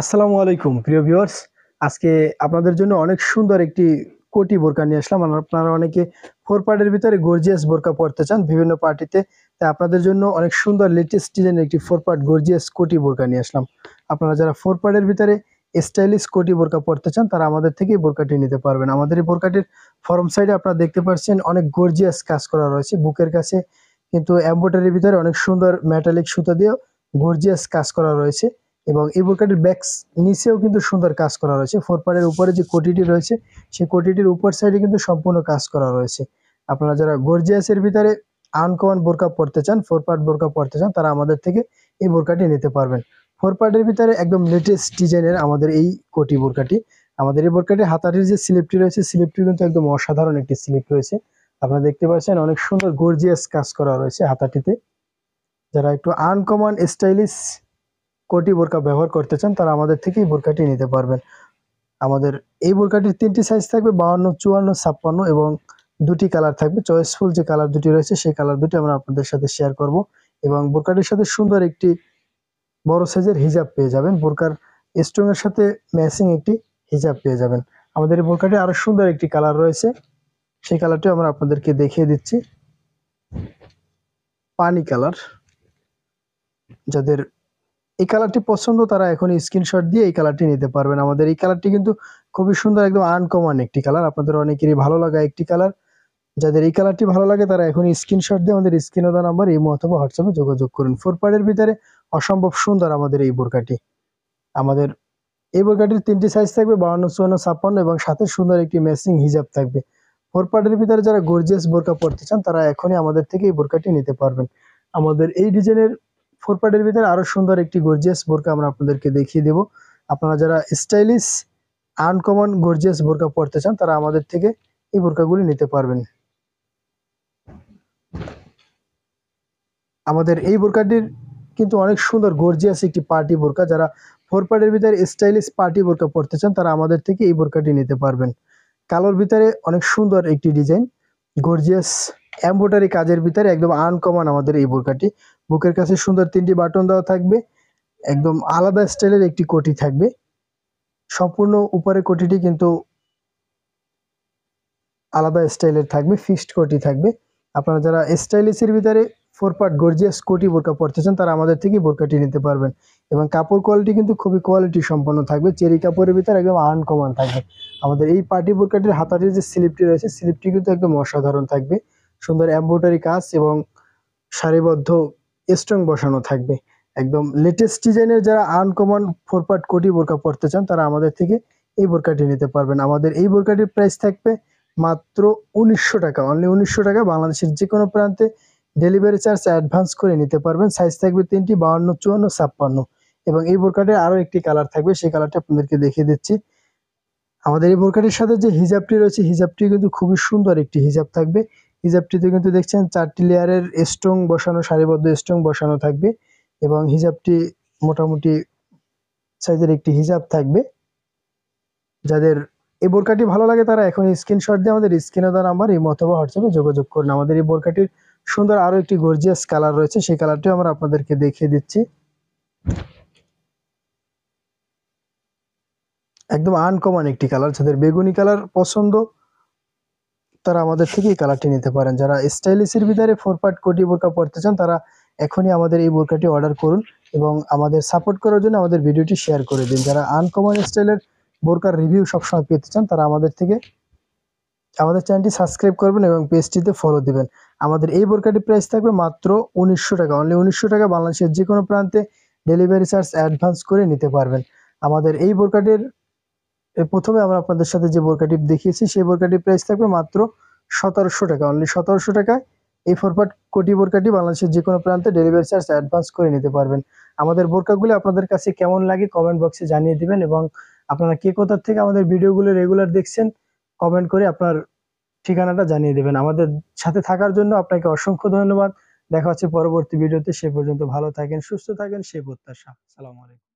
আসসালামু আলাইকুম প্রিয় ভিউয়ার্স আজকে আপনাদের জন্য অনেক সুন্দর একটি কোটি বোরকা নিয়ে আসলাম আপনারা অনেকে ফোর পার্টের ভিতরে গর্জিয়াস বোরকা পড়তে চান বিভিন্ন পার্টিতে তাই আপনাদের জন্য অনেক সুন্দর লেটেস্ট ডিজাইনের একটি ফোর পার্ট গর্জিয়াস কোটি বোরকা নিয়ে আসলাম আপনারা যারা ফোর পার্টের ভিতরে স্টাইলিশ কোটি বোরকা পড়তে চান তারা আমাদের থেকেই বোরকাটি নিতে পারবেন আমাদের এই বোরকাটির ফরম সাইডে আপনারা দেখতে পাচ্ছেন অনেক গর্জিয়াস কাজ করা রয়েছে বুকের কাছে কিন্তু অ্যাম্বোটারির ভিতরে অনেক সুন্দর মেটালিক সুতা দিয়েও গর্জিয়াস কাজ করা রয়েছে এবং এই বোরকাটির ব্যাক নিচেও কিন্তু সুন্দর কাজ করা রয়েছে ফোর পারের উপরে যে কোটিটি রয়েছে সেই কোটিটির উপর সাইডে কিন্তু সম্পূর্ণ কাজ করা রয়েছে আপনারা যারা গর্জিয়াসের ভিতরে আনকমন বোরকা পরতে চান ফোর পার্ট বোরকা পরতে চান তারা আমাদের থেকে এই বোরকাটি নিতে পারবেন ফোর পার্টের ভিতরে একদম লেটেস্ট ডিজাইনের আমাদের এই কোটি বোরকাটি আমাদের এই বোরকাটি হাতাটির যে স্লিপটি রয়েছে স্লিপটি কিন্তু একদম অসাধারণ একটি স্লিপ রয়েছে আপনারা দেখতে পাচ্ছেন অনেক সুন্দর গর্জিয়াস কাজ করা রয়েছে হাতাটিতে যারা একটু আনকমন স্টাইলিশ কোটি বোরকা ব্যবহার করতে চান তারা আমাদের থেকেই বোরকাটি নিতে পারবেন আমাদের এই বোরকাটির তিনটি সাইজ থাকবে বাহান্ন চুয়ান্ন ছাপ্পান্ন এবং দুটি কালার থাকবে চয়েসফুল যে কালার দুটি রয়েছে সেই কালার দুটি আমরা আপনাদের সাথে শেয়ার করব এবং বোরকাটির সাথে সুন্দর একটি বড় সাইজের হিজাব পেয়ে যাবেন বোরকার স্ট্রংয়ের সাথে ম্যাচিং একটি হিজাব পেয়ে যাবেন আমাদের এই বোরকাটি আরও সুন্দর একটি কালার রয়েছে সেই কালারটি আমরা আপনাদেরকে দেখিয়ে দিচ্ছি পানি কালার যাদের এই কালারটি পছন্দ তারা এখন স্ক্রিনশট দিয়ে এই কালারটি নিতে পারবেন আমাদের এই কালারটি কিন্তু খুবই সুন্দর একদম আনকমন একটি কালার আপনাদের অনেকেরই ভালো লাগা একটি কালার যাদের এই কালারটি ভালো লাগে তারা এখন স্ক্রিনশট দিয়ে আমাদের স্ক্রিন ওদা নাম্বার ইমো অথবা হোয়াটসঅ্যাপে যোগাযোগ করুন ফোর পার্টের ভিতরে অসম্ভব সুন্দর আমাদের এই বোরকাটি আমাদের এই বোরকাটির তিনটি সাইজ থাকবে বাউন্ন চুয়ান্ন ছাপ্পান্ন এবং সাথে সুন্দর একটি মেসিং হিজাব থাকবে ফোর পার্টের ভিতরে যারা গর্জিয়াস বোরকা পড়তে চান তারা এখনই আমাদের থেকে এই বোরকাটি নিতে পারবেন আমাদের এই ডিজাইনের ফোর পার্টের ভিতরে আরও সুন্দর একটি গর্জিয়াস বোরকা আমরা আপনাদেরকে দেখিয়ে দেব আপনারা যারা স্টাইলিশ আনকমন গর্জিয়াস বোরকা পড়তে চান তারা আমাদের থেকে এই বোরকাগুলি নিতে পারবেন আমাদের এই বোরকাটির কিন্তু অনেক সুন্দর গর্জিয়াস একটি পার্টি বোরকা যারা ফোর পার্টের ভিতরে স্টাইলিশ পার্টি বোরকা পড়তে চান তারা আমাদের থেকে এই বোরকাটি নিতে পারবেন কালোর ভিতরে অনেক সুন্দর একটি ডিজাইন গর্জিয়াস এম্বোটারি কাজের ভিতরে একদম আনকমন আমাদের এই বোরকাটি বুকের কাছে সুন্দর তিনটি বাটন দেওয়া থাকবে একদম আলাদা স্টাইলের একটি কোটি থাকবে সম্পূর্ণ উপরে কোটিটি কিন্তু আলাদা স্টাইলের থাকবে ফিক্সড কোটি থাকবে আপনারা যারা স্টাইলিশের ভিতরে ফোর পার্ট গর্জিয়াস কোটি বোরকা পড়তে চান তারা আমাদের থেকে বোরকাটি নিতে পারবেন এবং কাপড় কোয়ালিটি কিন্তু খুবই কোয়ালিটি সম্পন্ন থাকবে চেরি কাপড়ের ভিতরে একদম আনকমন থাকবে আমাদের এই পার্টি বোরকাটির হাতাটির যে স্লিপটি রয়েছে স্লিপটি কিন্তু একদম অসাধারণ থাকবে সুন্দর এম্ব্রয়ডারি কাজ এবং সারিবদ্ধ স্ট্রং বসানো থাকবে একদম লেটেস্ট ডিজাইনের যারা আনকমন ফোর পার্ট কোটি বোরকা পড়তে চান তারা আমাদের থেকে এই বোরকাটি নিতে পারবেন আমাদের এই বোরকাটির প্রাইস থাকবে মাত্র উনিশশো টাকা অনলি উনিশশো টাকা বাংলাদেশের যে কোনো প্রান্তে ডেলিভারি চার্জ অ্যাডভান্স করে নিতে পারবেন সাইজ থাকবে তিনটি বাউন্ন চুয়ান্ন ছাপ্পান্ন এবং এই বোরকাটির আরও একটি কালার থাকবে সেই কালারটি আপনাদেরকে দেখিয়ে দিচ্ছি আমাদের এই বোরকাটির সাথে যে হিজাবটি রয়েছে হিজাবটি কিন্তু খুবই সুন্দর একটি হিজাব থাকবে হিজাবটিতে কিন্তু দেখছেন চারটি লেয়ারের স্ট্রং বসানো সারিবদ্ধ স্ট্রং বসানো থাকবে এবং হিজাবটি মোটামুটি সাইজের একটি হিজাব থাকবে যাদের এই বোরকাটি ভালো লাগে তারা এখন স্ক্রিনশট দিয়ে আমাদের স্ক্রিনে দেওয়া নাম্বার এই অথবা হোয়াটসঅ্যাপে যোগাযোগ করুন আমাদের এই বোরকাটির সুন্দর আরও একটি গর্জিয়াস কালার রয়েছে সেই কালারটিও আমরা আপনাদেরকে দেখিয়ে দিচ্ছি একদম আনকমন একটি কালার যাদের বেগুনি কালার পছন্দ তারা আমাদের থেকেই কালারটি নিতে পারেন যারা স্টাইলিশের ভিতরে ফোর পার্ট কোটি বোরকা পড়তে চান তারা এখনই আমাদের এই বোরকাটি অর্ডার করুন এবং আমাদের সাপোর্ট করার জন্য আমাদের ভিডিওটি শেয়ার করে দিন যারা আনকমন স্টাইলের বোরকার রিভিউ সবসময় পেতে চান তারা আমাদের থেকে আমাদের চ্যানেলটি সাবস্ক্রাইব করবেন এবং পেজটিতে ফলো দিবেন আমাদের এই বোরকাটি প্রাইস থাকবে মাত্র উনিশশো টাকা অনলি উনিশশো টাকা বাংলাদেশের যে কোনো প্রান্তে ডেলিভারি চার্জ অ্যাডভান্স করে নিতে পারবেন আমাদের এই বোরকাটির প্রথমে আমরা আপনাদের সাথে যে বোরকা টিপ দেখিয়েছি সেই বোরকা টিপ প্রাইস থাকবে মাত্র সতেরোশো টাকা অনলি সতেরোশো টাকায় এই ফরপাট কোটি বোরকাটি বাংলাদেশের যে কোনো প্রান্তে ডেলিভারি চার্জ অ্যাডভান্স করে নিতে পারবেন আমাদের বোরকাগুলি আপনাদের কাছে কেমন লাগে কমেন্ট বক্সে জানিয়ে দিবেন এবং আপনারা কে কোথার থেকে আমাদের ভিডিওগুলো রেগুলার দেখছেন কমেন্ট করে আপনার ঠিকানাটা জানিয়ে দেবেন আমাদের সাথে থাকার জন্য আপনাকে অসংখ্য ধন্যবাদ দেখা হচ্ছে পরবর্তী ভিডিওতে সে পর্যন্ত ভালো থাকেন সুস্থ থাকেন সে প্রত্যাশা সালাম আলাইকুম